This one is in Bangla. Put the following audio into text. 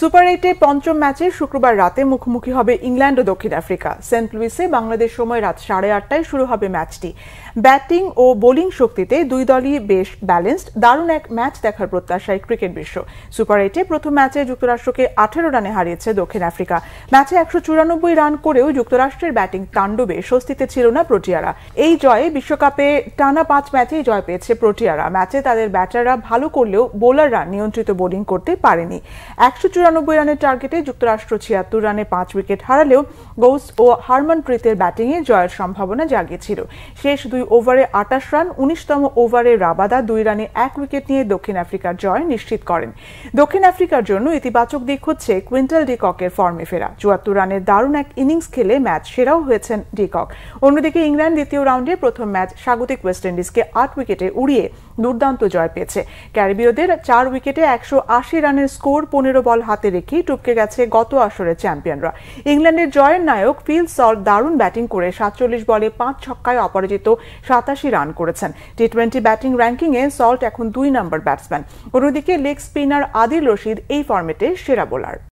সুপার এইটে পঞ্চম ম্যাচে শুক্রবার রাতে মুখোমুখি হবে ইংল্যান্ড ও দক্ষিণ আফ্রিকা সেন্ট লুইসে বাংলাদেশ সময় রাত সাড়ে আটটায় শুরু হবে ম্যাচটি ব্যাটিং ও বোলিং শক্তিতে দুই দলই বেশ ব্যালেন্সড দারুণ এক ম্যাচ দেখার প্রত্যাশায় ক্রিকেট বিশ্ব সুপার এইটে প্রথম ম্যাচে যুক্তরাষ্ট্রকে আঠেরো রানে হারিয়েছে দক্ষিণ আফ্রিকা ম্যাচে একশো চুরানব্বই রান করেও যুক্তরাষ্ট্রের ব্যাটিং তাণ্ডবে স্বস্তিতে ছিল না প্রোটিয়ারা এই জয়ে বিশ্বকাপে টানা পাঁচ ম্যাচেই জয় পেয়েছে প্রোটিয়ারা ম্যাচে তাদের ব্যাটাররা ভালো করলেও বোলাররা নিয়ন্ত্রিত বোলিং করতে পারেনি একশো চুরানব্বই রানের টার্গেটে যুক্তরাষ্ট্র ছিয়াত্তর রানে পাঁচ উইকেট হারালেও গোস ও প্রীতের ব্যাটিংয়ে জয়ের সম্ভাবনা জাগিয়েছিল শেষ দুই ওভারে আটাশ রান উনিশতম ওভারে রাবাদা দুই রানে এক উইকেট নিয়ে দক্ষিণ আফ্রিকার জয় নিশ্চিত করেন দক্ষিণ আফ্রিকার জন্য ইতিবাচক দিক হচ্ছে কুইন্টাল ডিকক ফর্মে ফেরা চুয়াত্তর রানের দারুণ এক ইনিংস খেলে ম্যাচ সেরাও হয়েছেন ডিকক অন্যদিকে ইংল্যান্ড দ্বিতীয় রাউন্ডে প্রথম ম্যাচ স্বাগতিক ওয়েস্ট ইন্ডিজকে আট উইকেটে উড়িয়ে দুর্দান্ত জয় পেয়েছে ক্যারিবীয়দের চার উইকেটে একশো রানের স্কোর পনেরো বল হাতে হাতে রেখেই টুপকে গেছে গত আসরের চ্যাম্পিয়নরা ইংল্যান্ডের জয়ের নায়ক ফিল সল দারুণ ব্যাটিং করে সাতচল্লিশ বলে পাঁচ ছক্কায় অপরাজিত সাতাশি রান করেছেন টি টোয়েন্টি ব্যাটিং র্যাঙ্কিংয়ে সল্ট এখন দুই নম্বর ব্যাটসম্যান অন্যদিকে লেগ স্পিনার আদিল রশিদ এই ফর্মেটে সেরা বোলার